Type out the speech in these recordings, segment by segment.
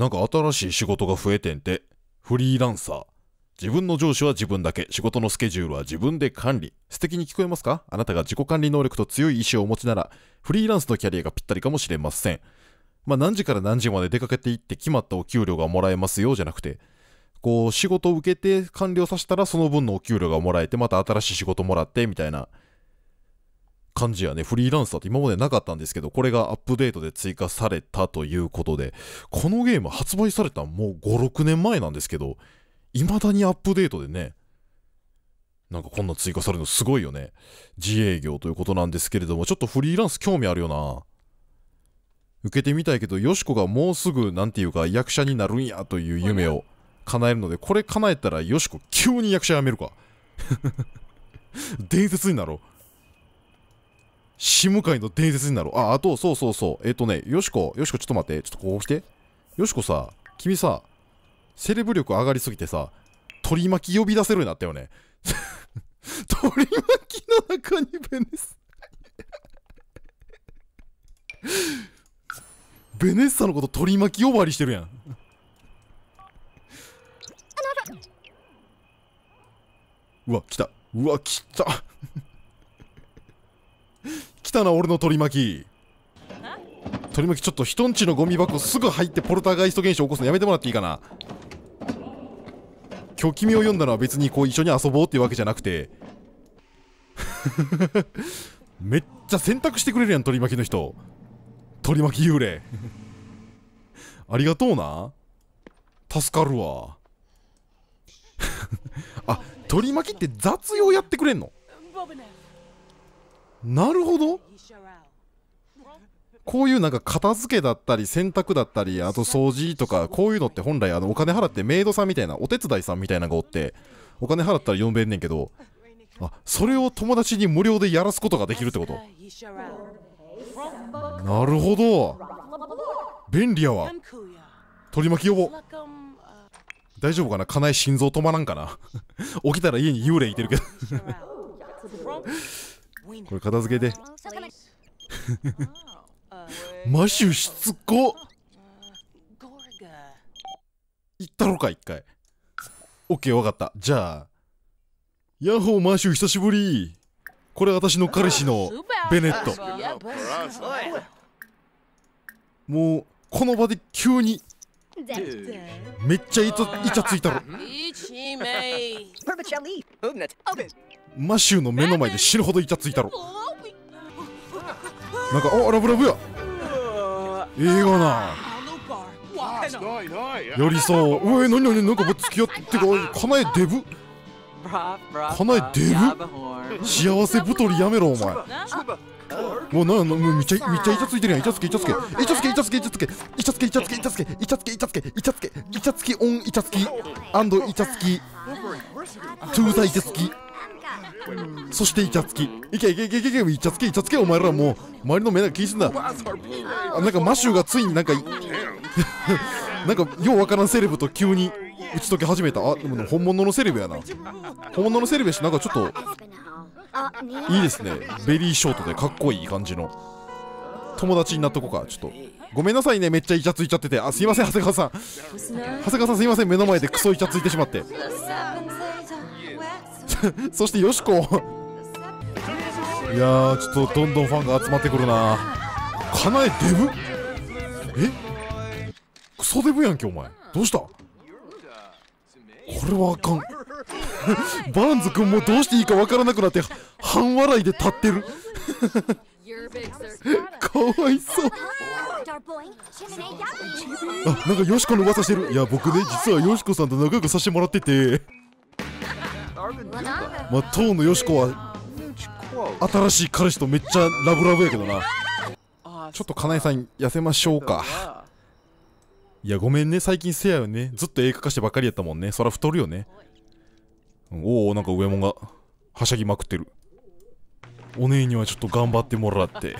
なんか新しい仕事が増えてんて。フリーランサー。自分の上司は自分だけ、仕事のスケジュールは自分で管理。素敵に聞こえますかあなたが自己管理能力と強い意志をお持ちなら、フリーランスのキャリアがぴったりかもしれません。まあ何時から何時まで出かけていって決まったお給料がもらえますよじゃなくて、こう仕事を受けて完了させたらその分のお給料がもらえてまた新しい仕事もらってみたいな感じやね。フリーランサーって今までなかったんですけど、これがアップデートで追加されたということで、このゲーム発売されたもう5、6年前なんですけど、未だにアップデートでね、なんかこんな追加されるのすごいよね。自営業ということなんですけれども、ちょっとフリーランス興味あるよな。受けてみたいけど、よしこがもうすぐ、なんていうか、役者になるんやという夢を叶えるので、これ叶えたら、よしこ急に役者辞めるか。伝説になろう。シム界の伝説になろう。あ、あと、そうそうそう。えっ、ー、とね、よしこ、よしこ、ちょっと待って。ちょっとこうして。よしこさ、君さ、セレブ力上がりすぎてさ、取り巻き呼び出せるようになったよね。取り巻きの中にベネッサベネッサのこと取り巻き呼ばわりしてるやん。うわ、来た。うわ、来た。来たな俺の取り巻き取り巻きちょっと人んちのゴミ箱すぐ入ってポルターガイスト現象起こすのやめてもらっていいかな今日君を読んだのは別にこう一緒に遊ぼうっていうわけじゃなくて めっちゃ選択してくれるやん取り巻きの人取り巻き幽霊ありがとうな助かるわ あ取り巻きって雑用やってくれんのなるほどこういうなんか片付けだったり洗濯だったりあと掃除とかこういうのって本来あのお金払ってメイドさんみたいなお手伝いさんみたいなのがおってお金払ったら呼べんねんけどあそれを友達に無料でやらすことができるってことなるほど便利やわ取り巻き予防大丈夫かな家内心臓止まらんかな 起きたら家に幽霊いてるけどこれ片付けて マシュしつこいったろか一回オッケーわかったじゃあヤッホーマシュ久しぶりこれ私の彼氏のベネットもうこの場で急にめっちゃいたャついたろマシューの目の前で死ぬほどイチャついたろなんかあラブラブやええわなよりさうえ何何なんか付き合ってかかなえデブかなえデブ幸せ太りやめろお前もうなもうめちゃめちゃイチャついてるやんイチャつけイチャつけイチャつけイチャつけイチャつけイチャつけイチャつけイチャつけイチャつけイチャつけイチャつけイチャつけつンイチャつきアンドイチャつきトゥーザイチャつきそしてイチャつきいけいけいけいけいけイチャつけイチャつけお前らもう周りの目なんか気にすんだなんかマシューがついになんか なんかようわからんセレブと急に打ち解け始めたあでも本物のセレブやな本物のセレブやしなんかちょっといいですねベリーショートでかっこいい感じの友達になっとこかちょっとごめんなさいねめっちゃイチャついちゃっててあすいません長谷川さん長谷川さんすいません目の前でクソイチャついてしまって そしてよしこいやーちょっとどんどんファンが集まってくるなかなえデブえクソデブやんけお前どうしたこれはあかん バーンズ君もどうしていいかわからなくなって半笑いで立ってる かわいそうあなんかよしこの噂してるいや僕ね実はよしこさんと仲良くさせてもらっててまあ当のよしこは新しい彼氏とめっちゃラブラブやけどなちょっとかなえさん痩せましょうかいやごめんね最近せやよねずっと映画化してばっかりやったもんねそら太るよねおおなんか上もんがはしゃぎまくってるお姉にはちょっと頑張ってもらって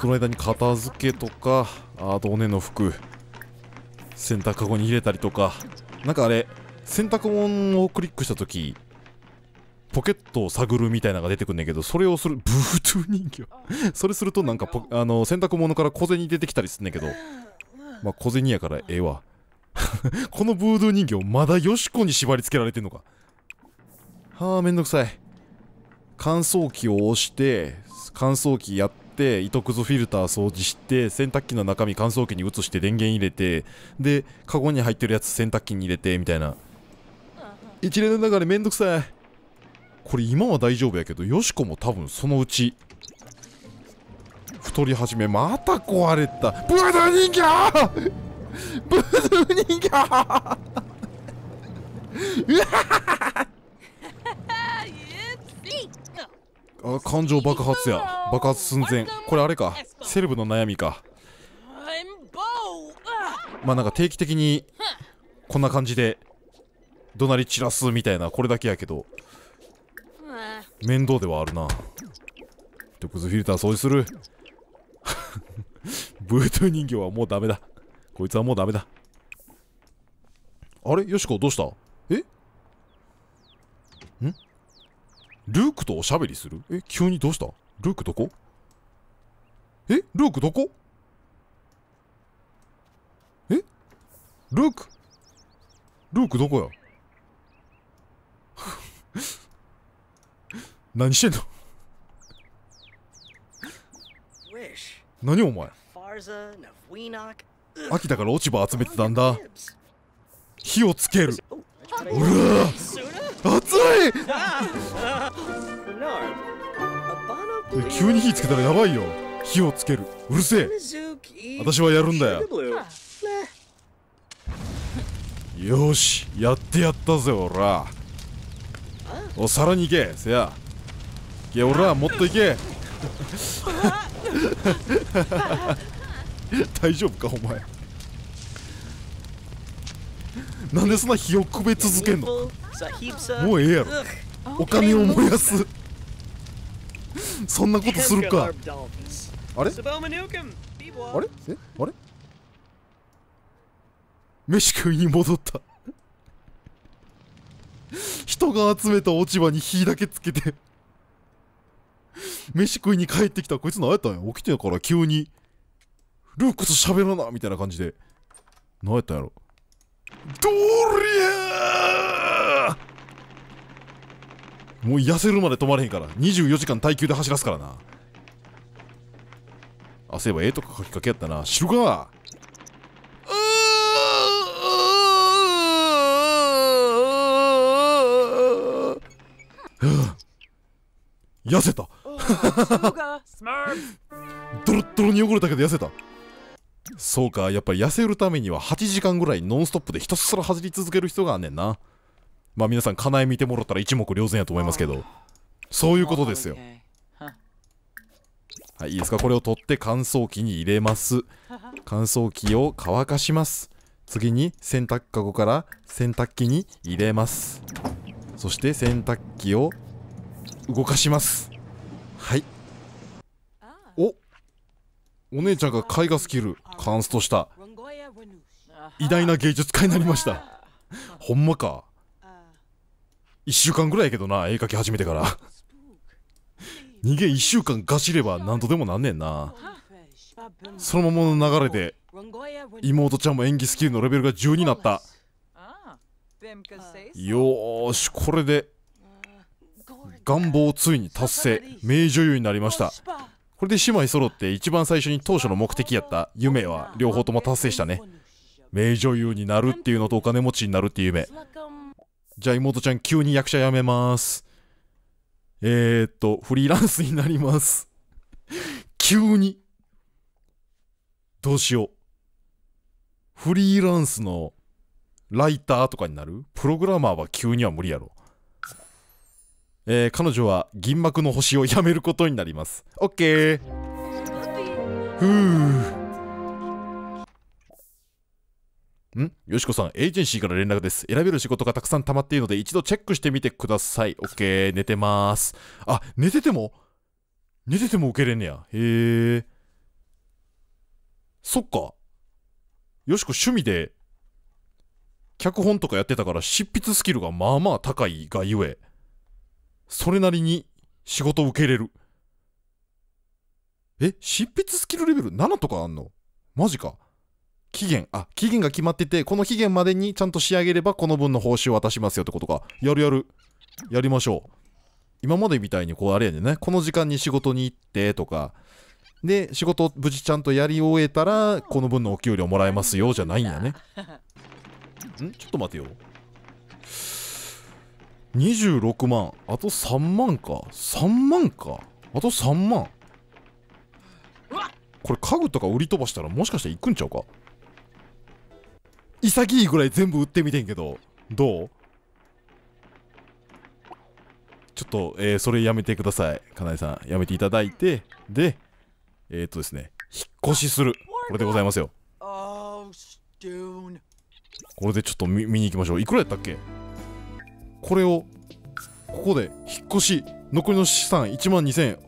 その間に片付けとかあとお姉の服洗濯かごに入れたりとかなんかあれ洗濯物をクリックした時ポケットを探るみたいなのが出てくんねんけどそれをするブートゥー人形それするとなんかあの洗濯物から小銭出てきたりすんねんけどまあ小銭やからええわ このブードゥー人形まだヨシコに縛り付けられてんのかはあめんどくさい乾燥機を押して乾燥機やって糸くずフィルター掃除して洗濯機の中身乾燥機に移して電源入れてでカゴに入ってるやつ洗濯機に入れてみたいな一連の中でめんどくさい。これ今は大丈夫やけど、よしこも多分そのうち、太り始め、また壊れた。ブードウ人形 ブドウ人形 あ感情爆発や爆発寸前これあれかセレブの悩みかまあなんか定期的にこんな感じで怒鳴り散らすみたいなこれだけやけど面倒ではあるなトクズフィルター掃除する ブートゥー人形はもうダメだこいつはもうダメだあれよしこどうしたえんルークとおしゃべりするえ急にどうしたルークどこえルークどこえルークルークどこや 何してんの何お前秋だから落ち葉集めてたんだ火をつける うわ熱い急に火つけたらやばいよ火をつけるうるせえ私はやるんだよ よしやってやったぜおらお皿に行けせやいや俺はもっと行け 大丈夫かお前なんでそんな火をくべ続けんのもうええやろお金を燃やすそんなことするかあれあれえあれ飯食いに戻った人が集めた落ち葉に火だけつけて飯食いに帰ってきたこいつ何やったんや起きてんから急にルークス喋らなみたいな感じで何やったんやろドリアもう痩せるまで止まれへんから24時間耐久で走らすからなあそういえば絵とか描きかけやったなシュガー 痩せた ドロッドロに汚れたけど痩せたそうかやっぱり痩せるためには8時間ぐらいノンストップでひたすら走り続ける人があんねんなまあ皆さんかなえ見てもらったら一目瞭然やと思いますけどそういうことですよはいいいですかこれを取って乾燥機に入れます乾燥機を乾かします次に洗濯かごから洗濯機に入れますそして洗濯機を動かしますはいおお姉ちゃんが絵画スキルカンストした偉大な芸術家になりましたほんまか1週間ぐらいやけどな絵描き始めてから逃げ1週間がシれば何とでもなんねんなそのままの流れで妹ちゃんも演技スキルのレベルが10になったよーしこれで願望をついに達成名女優になりましたこれで姉妹揃って一番最初に当初の目的やった夢は両方とも達成したね名女優になるっていうのとお金持ちになるっていう夢じゃあ妹ちゃん急に役者辞めますえー、っとフリーランスになります急にどうしようフリーランスのライターとかになるプログラマーは急には無理やろ。えー、彼女は銀幕の星をやめることになります。オッケーふぅ。んよしこさん、エージェンシーから連絡です。選べる仕事がたくさん溜まっているので、一度チェックしてみてください。オッケー、寝てまーす。あ、寝てても寝てても受けれんねや。へえ。そっか。よしこ趣味で脚本とかやってたから執筆スキルがまあまあ高いがゆえ、それなりに仕事を受けれる。え、執筆スキルレベル7とかあんのマジか。期限、あ、期限が決まってて、この期限までにちゃんと仕上げればこの分の報酬を渡しますよってことか。やるやる。やりましょう。今までみたいにこうあれやねんね。この時間に仕事に行ってとか。で、仕事無事ちゃんとやり終えたら、この分のお給料もらえますよじゃないんやね。んちょっと待てよ。26万。あと3万か。3万か。あと3万。これ家具とか売り飛ばしたらもしかして行くんちゃうか潔いぐらい全部売ってみてんけど。どうちょっと、えー、それやめてください。かなえさん、やめていただいて、で、えっ、とですね、引っ越しする。これでございますよ。これでちょっと見に行きましょういくらやったっけこれをここで引っ越し残りの資産1万2000円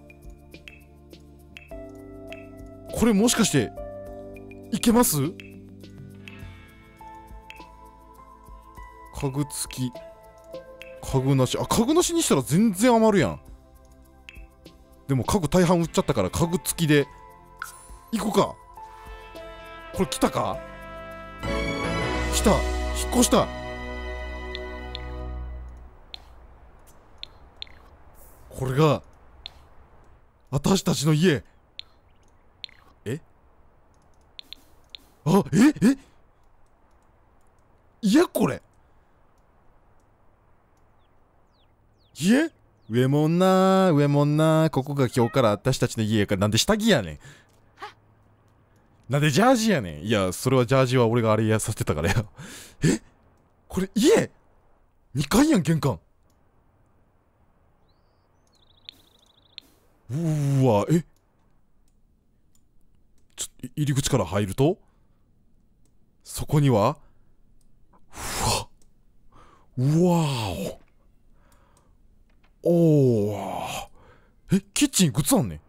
これもしかしていけます家具付き家具なしあ家具なしにしたら全然余るやんでも家具大半売っちゃったから家具付きで行くかこれ来たかた引っ越したこれが私たちの家えあええいやこれ家上もんな上もんなここが今日から私たちの家やからなんで下着やねんなんでジャージやねん。いや、それはジャージは俺があれやさせてたからや。えこれ家 ?2 階やん、玄関。うーわ、えちょ、入り口から入るとそこにはうわ。うわーお。おー。え、キッチンいくつあんねん。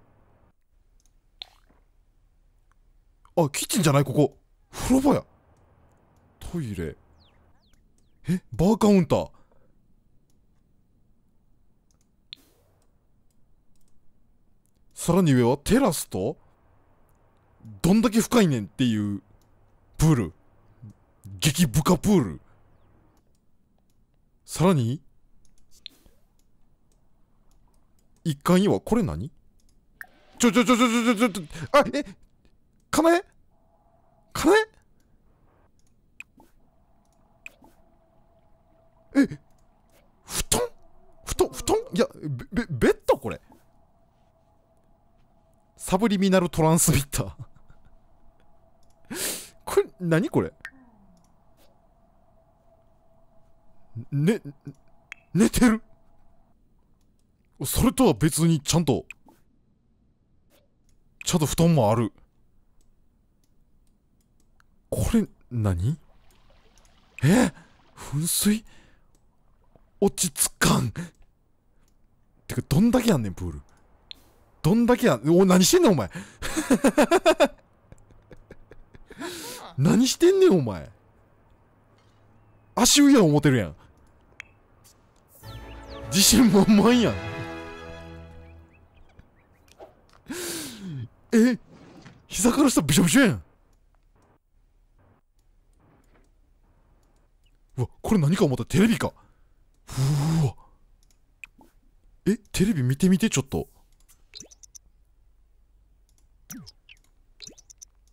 あ、キッチンじゃないここ。風呂場や。トイレ。え、バーカウンター。さらに上はテラスと、どんだけ深いねんっていう、プール。激深プール。さらに、一階には、これ何ちょちょちょちょちょちょちょ、あ、え、かなえかなええ布団布団布団いやべベッドこれサブリミナルトランスミッター これ何これね寝てるそれとは別にちゃんとちゃんと布団もあるこれ何、え噴水落ち着かんてか、どんだけやんねん、プール。どんだけやん、お、何してんねん、お前。何してんねん、お前。足上や思てるやん。自信満々やん。え膝から下びしょびしょやん。うわ、これ何か思ったテレビか。うわ。え、テレビ見てみて、ちょっと。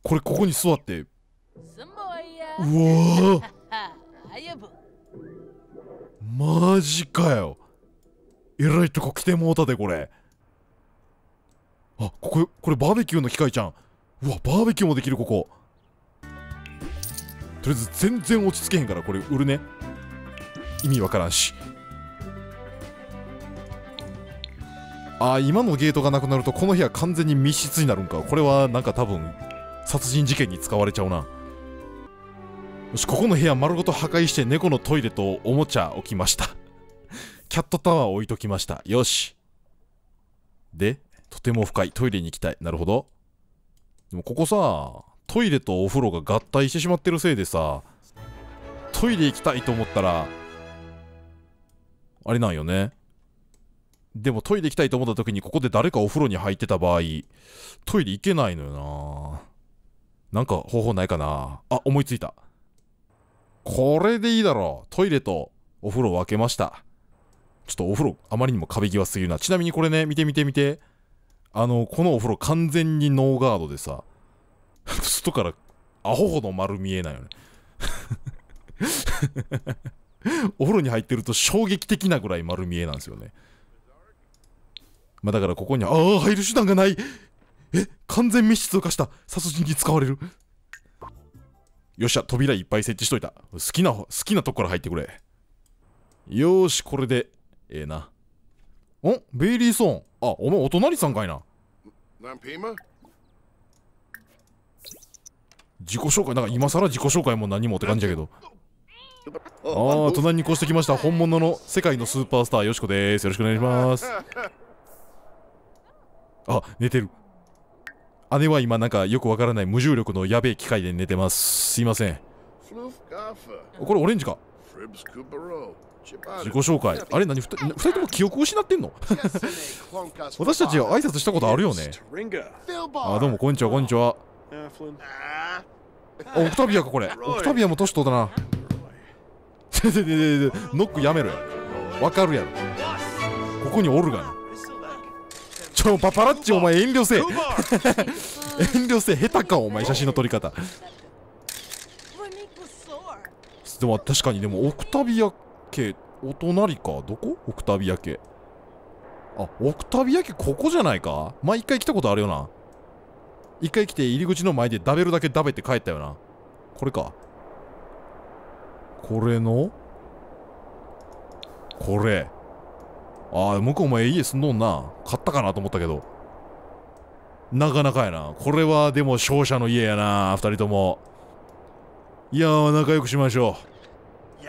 これ、ここに座って。うわ マジかよ。えらいとこ来てもうたで、これ。あ、ここ、これバーベキューの機械じゃん。うわ、バーベキューもできる、ここ。とりあえず全然落ち着けへんからこれ売るね意味わからんしああ今のゲートがなくなるとこの部屋完全に密室になるんかこれはなんか多分殺人事件に使われちゃうなよしここの部屋丸ごと破壊して猫のトイレとおもちゃ置きました キャットタワー置いときましたよしでとても深いトイレに行きたいなるほどでもここさトイレとお風呂が合体してしまってるせいでさ、トイレ行きたいと思ったら、あれなんよね。でもトイレ行きたいと思った時にここで誰かお風呂に入ってた場合、トイレ行けないのよななんか方法ないかなあ、思いついた。これでいいだろう。トイレとお風呂分けました。ちょっとお風呂、あまりにも壁際すぎるな。ちなみにこれね、見て見て見て。あの、このお風呂完全にノーガードでさ、外からアホほど丸見えないよね お風呂に入ってると衝撃的なぐらい丸見えなんですよねまあだからここにああ入る手段がないえ完全密室を犯した殺人に使われるよっしゃ扉いっぱい設置しといた好きな好きなとこから入ってくれよーしこれでええー、なおベイリーソンあお前お隣さんかいな自己紹介なんか今更自己紹介も何もって感じやけどああ隣に越してきました本物の世界のスーパースターよしこですよろしくお願いしますあ寝てる姉は今なんかよくわからない無重力のやべえ機械で寝てますすいませんこれオレンジか自己紹介あれ何 2, 2人とも記憶を失ってんの 私たちは挨拶したことあるよねあどうもこんにちはこんにちはオクタビアかこれオクタビアも年取ったなノックやめろよわかるやろここにおるがなちょパパラッチお前遠慮せえ遠慮せえ下手かお前写真の撮り方でも確かにでもオクタビア家お隣かどこオクタビア家あオクタビア家ここじゃないか前一回来たことあるよな一回来て入り口の前で食べるだけ食べて帰ったよな。これか。これのこれ。ああ、向こうも家すんのんな。買ったかなと思ったけど。なかなかやな。これはでも勝者の家やな、二人とも。いやー、仲良くしましょう。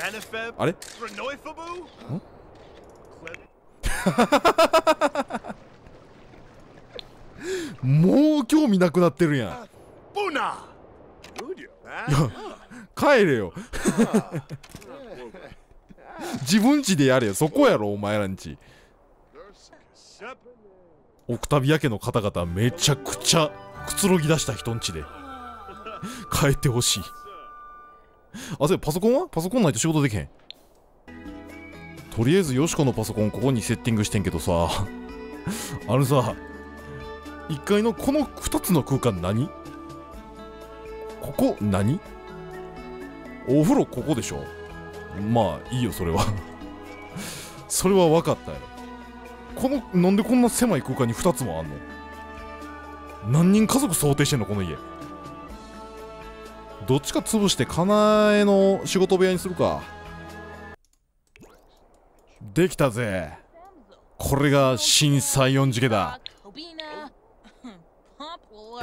あれん もう興味なくなってるやん。いや、帰れよ。自分ちでやれよ。そこやろ、お前らんち。オクタビア家の方々めちゃくちゃくつろぎ出した人んちで。変えてほしい。あ、それパソコンはパソコンないと仕事できへん。とりあえずヨシコのパソコンここにセッティングしてんけどさ。あのさ、1階のこの2つの空間何ここ何お風呂ここでしょまあいいよそれは それは分かったよこのなんでこんな狭い空間に2つもあんの何人家族想定してんのこの家どっちか潰してかなえの仕事部屋にするかできたぜこれが新西四次家だ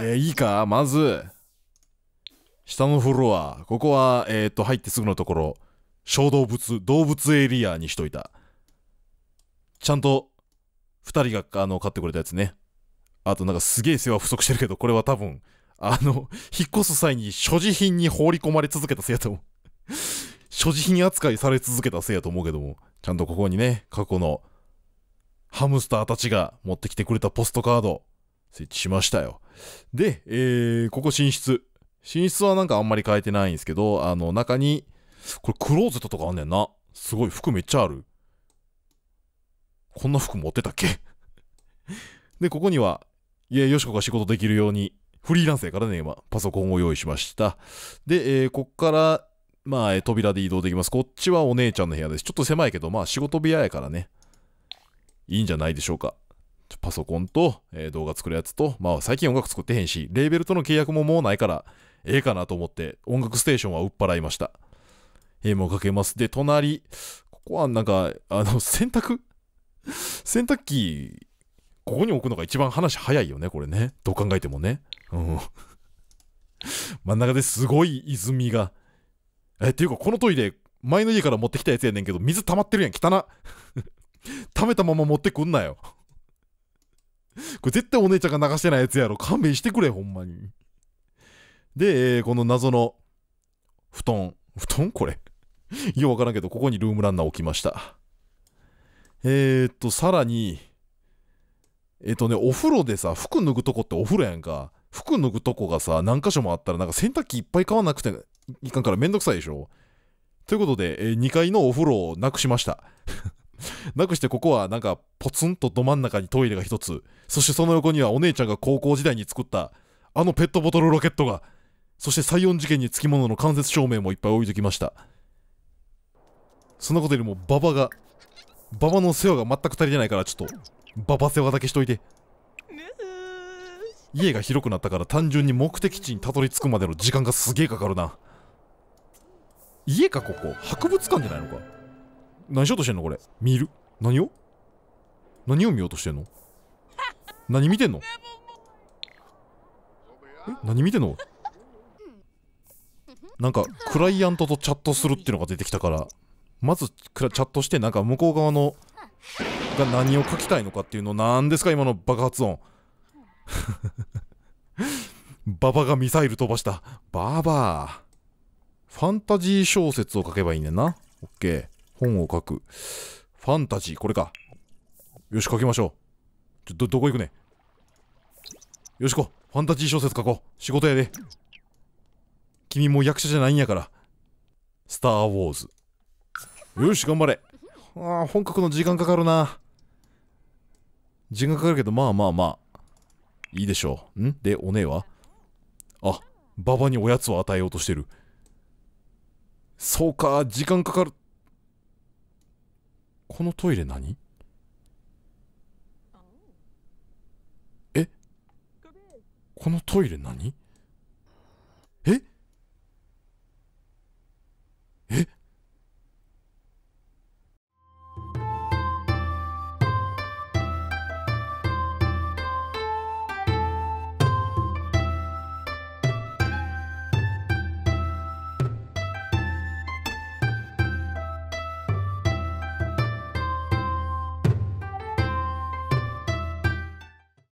えー、いいかまず、下のフロア。ここは、えっ、ー、と、入ってすぐのところ、小動物、動物エリアにしといた。ちゃんと、2人が、あの、買ってくれたやつね。あと、なんかすげえ世話不足してるけど、これは多分、あの、引っ越す際に所持品に放り込まれ続けたせいやと思う。所持品扱いされ続けたせいやと思うけども、ちゃんとここにね、過去のハムスターたちが持ってきてくれたポストカード、設置しましたよ。で、えー、ここ寝室。寝室はなんかあんまり変えてないんですけど、あの、中に、これクローゼットとかあんねんな。すごい、服めっちゃある。こんな服持ってたっけで、ここには、いや、よしこが仕事できるように、フリーランスやからね、今、パソコンを用意しました。で、えー、こっから、まあ、扉で移動できます。こっちはお姉ちゃんの部屋です。ちょっと狭いけど、まあ、仕事部屋やからね。いいんじゃないでしょうか。パソコンと、えー、動画作るやつと、まあ最近音楽作ってへんし、レーベルとの契約ももうないから、ええかなと思って、音楽ステーションは売っ払いました。えー、もうかけます。で、隣、ここはなんか、あの、洗濯洗濯機、ここに置くのが一番話早いよね、これね。どう考えてもね。うん。真ん中ですごい泉が。え、っていうか、このトイレ、前の家から持ってきたやつやねんけど、水溜まってるやん、汚な。溜めたまま持ってくんなよ。これ絶対お姉ちゃんが流してないやつやろ。勘弁してくれ、ほんまに。で、えー、この謎の布団。布団これ。ようわからんけど、ここにルームランナー置きました。えー、っと、さらに、えっとね、お風呂でさ、服脱ぐとこってお風呂やんか。服脱ぐとこがさ、何箇所もあったら、なんか洗濯機いっぱい買わなくていかんからめんどくさいでしょ。ということで、えー、2階のお風呂をなくしました。なくしてここはなんかポツンとど真ん中にトイレが一つ。そしてその横にはお姉ちゃんが高校時代に作ったあのペットボトルロケットが。そして採用事件につきものの間接照明もいっぱい置いときました。そんなことよりも馬場が、馬場の世話が全く足りてないからちょっと、馬場世話だけしといて。家が広くなったから単純に目的地にたどり着くまでの時間がすげえかかるな。家かここ博物館じゃないのか何しようとしてんのこれ見る何を何を見ようとしてんの何見てんのえ何見てんのなんかクライアントとチャットするっていうのが出てきたからまずチャットしてなんか向こう側のが何を書きたいのかっていうの何ですか今の爆発音 ババがミサイル飛ばしたババーファンタジー小説を書けばいいねんなオッケー本を書くファンタジー、これか。よし、書きましょう。ちょ、ど、どこ行くねよしこ、ファンタジー小説書こう。仕事やで。君も役者じゃないんやから。スター・ウォーズ。よし、頑張れ。ああ、本格の時間かかるな。時間かかるけど、まあまあまあ。いいでしょう。んで、お姉はあ、馬場におやつを与えようとしてる。そうか、時間かかる。このトイレ何えこのトイレ何え